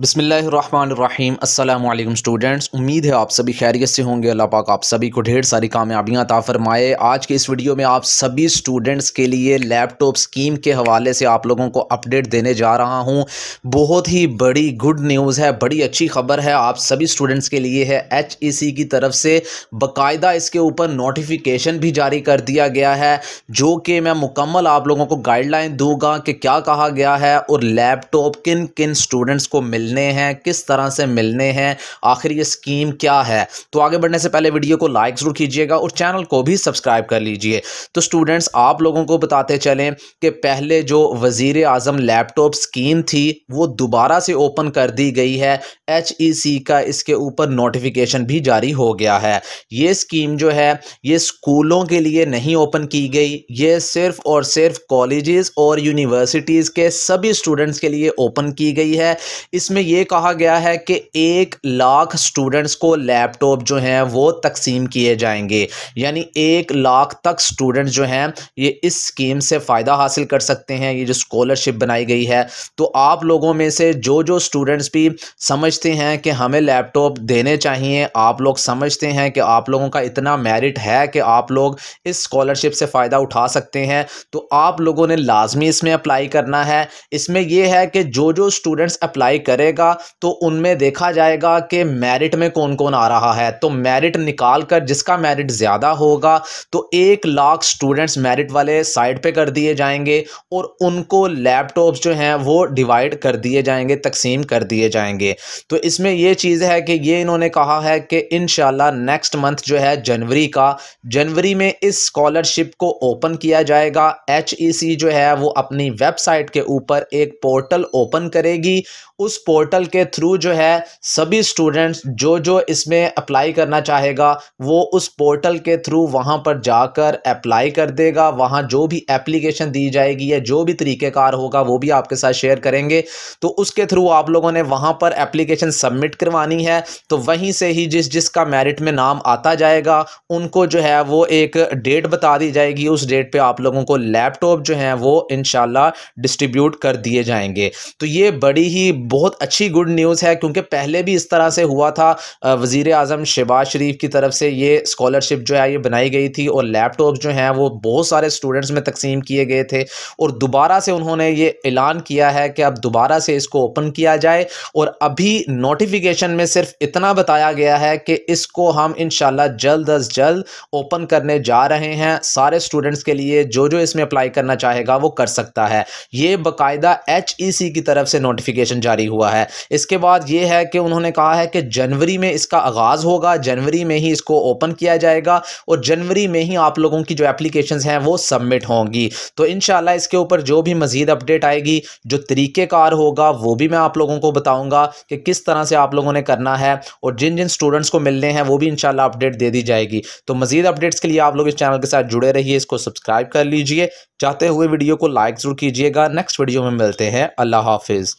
बसमीम अल्लाम स्टूडेंट्स उम्मीद है आप सभी खैरियत से होंगे अल्लाह पाक आप सभी को ढेर सारी कामयाबियाँ अता फरमाए आज के इस वीडियो में आप सभी स्टूडेंट्स के लिए लैपटॉप स्कीम के हवाले से आप लोगों को अपडेट देने जा रहा हूँ बहुत ही बड़ी गुड न्यूज़ है बड़ी अच्छी खबर है आप सभी स्टूडेंट्स के लिए है एच ई सी की तरफ से बाकायदा इसके ऊपर नोटिफिकेशन भी जारी कर दिया गया है जो कि मैं मुकम्मल आप लोगों को गाइडलाइन दूँगा कि क्या कहा गया है और लैपटॉप किन किन स्टूडेंट्स को मिल मिलने हैं किस तरह से मिलने हैं आखिर ये स्कीम क्या है तो आगे बढ़ने से पहले वीडियो को लाइक ज़रूर कीजिएगा और चैनल को भी सब्सक्राइब कर लीजिए तो स्टूडेंट्स आप लोगों को बताते चलें कि पहले जो वज़ी अजम लैपटॉप स्कीम थी वो दोबारा से ओपन कर दी गई है एच e का इसके ऊपर नोटिफिकेशन भी जारी हो गया है ये स्कीम जो है ये स्कूलों के लिए नहीं ओपन की गई ये सिर्फ और सिर्फ कॉलेजेस और यूनिवर्सिटीज़ के सभी स्टूडेंट्स के लिए ओपन की गई है इस इसमें यह कहा गया है कि एक लाख स्टूडेंट्स को लैपटॉप जो हैं वो तकसीम किए जाएंगे यानी एक लाख तक स्टूडेंट जो हैं ये इस स्कीम से फ़ायदा हासिल कर सकते हैं ये जो स्कॉलरशिप बनाई गई है तो आप लोगों में से जो जो स्टूडेंट्स भी समझते हैं कि हमें लैपटॉप देने चाहिए आप लोग समझते हैं कि आप लोगों का इतना मेरिट है कि आप लोग इस स्कॉलरशिप से फ़ायदा उठा सकते हैं तो आप लोगों ने लाजमी इसमें अप्लाई करना है इसमें यह है कि जो जो स्टूडेंट्स अप्लाई कर करेगा तो उनमें देखा जाएगा कि मेरिट में कौन कौन आ रहा है तो मेरिट निकाल कर जिसका मेरिट ज़्यादा होगा तो एक लाख स्टूडेंट्स मेरिट वाले साइड पे कर दिए जाएंगे और उनको लैपटॉप्स जो हैं वो डिवाइड कर दिए जाएंगे तकसीम कर दिए जाएंगे तो इसमें यह चीज़ है कि ये इन्होंने कहा है कि इन नेक्स्ट मंथ जो है जनवरी का जनवरी में इस स्कॉलरशिप को ओपन किया जाएगा एच e जो है वो अपनी वेबसाइट के ऊपर एक पोर्टल ओपन करेगी उस पोर्टल के थ्रू जो है सभी स्टूडेंट्स जो जो इसमें अप्लाई करना चाहेगा वो उस पोर्टल के थ्रू वहाँ पर जाकर अप्लाई कर देगा वहाँ जो भी एप्लीकेशन दी जाएगी या जो भी तरीक़ेकार होगा वो भी आपके साथ शेयर करेंगे तो उसके थ्रू आप लोगों ने वहाँ पर एप्लीकेशन सबमिट करवानी है तो वहीं से ही जिस जिसका मेरिट में नाम आता जाएगा उनको जो है वो एक डेट बता दी जाएगी उस डेट पर आप लोगों को लैपटॉप जो हैं वो इन डिस्ट्रीब्यूट कर दिए जाएंगे तो ये बड़ी ही बहुत अच्छी गुड न्यूज़ है क्योंकि पहले भी इस तरह से हुआ था वज़ी अजम शहबाज शरीफ की तरफ से ये स्कॉलरशिप जो है ये बनाई गई थी और लैपटॉप जो हैं वो बहुत सारे स्टूडेंट्स में तकसीम किए गए थे और दोबारा से उन्होंने ये ऐलान किया है कि अब दोबारा से इसको ओपन किया जाए और अभी नोटिफिकेशन में सिर्फ इतना बताया गया है कि इसको हम इन जल्द अज जल्द ओपन करने जा रहे हैं सारे स्टूडेंट्स के लिए जो जो इसमें अप्लाई करना चाहेगा वो कर सकता है ये बाकायदा एच e की तरफ से नोटिफिकेशन जारी हुआ हुआ है इसके बाद ये है कि उन्होंने कहा है कि जनवरी में इसका आगाज़ होगा जनवरी में ही इसको ओपन किया जाएगा और जनवरी में ही आप लोगों की जो एप्लीकेशन हैं वो सबमिट होंगी तो इन इसके ऊपर जो भी मज़ीद अपडेट आएगी जो तरीक़ेकार होगा वो भी मैं आप लोगों को बताऊँगा कि किस तरह से आप लोगों ने करना है और जिन जिन स्टूडेंट्स को मिलने हैं वो भी इन अपडेट दे दी जाएगी तो मज़ीद अपडेट्स के लिए आप लोग इस चैनल के साथ जुड़े रहिए इसको सब्सक्राइब कर लीजिए चाहते हुए वीडियो को लाइक ज़रूर कीजिएगा नेक्स्ट वीडियो में मिलते हैं अल्लाह हाफिज़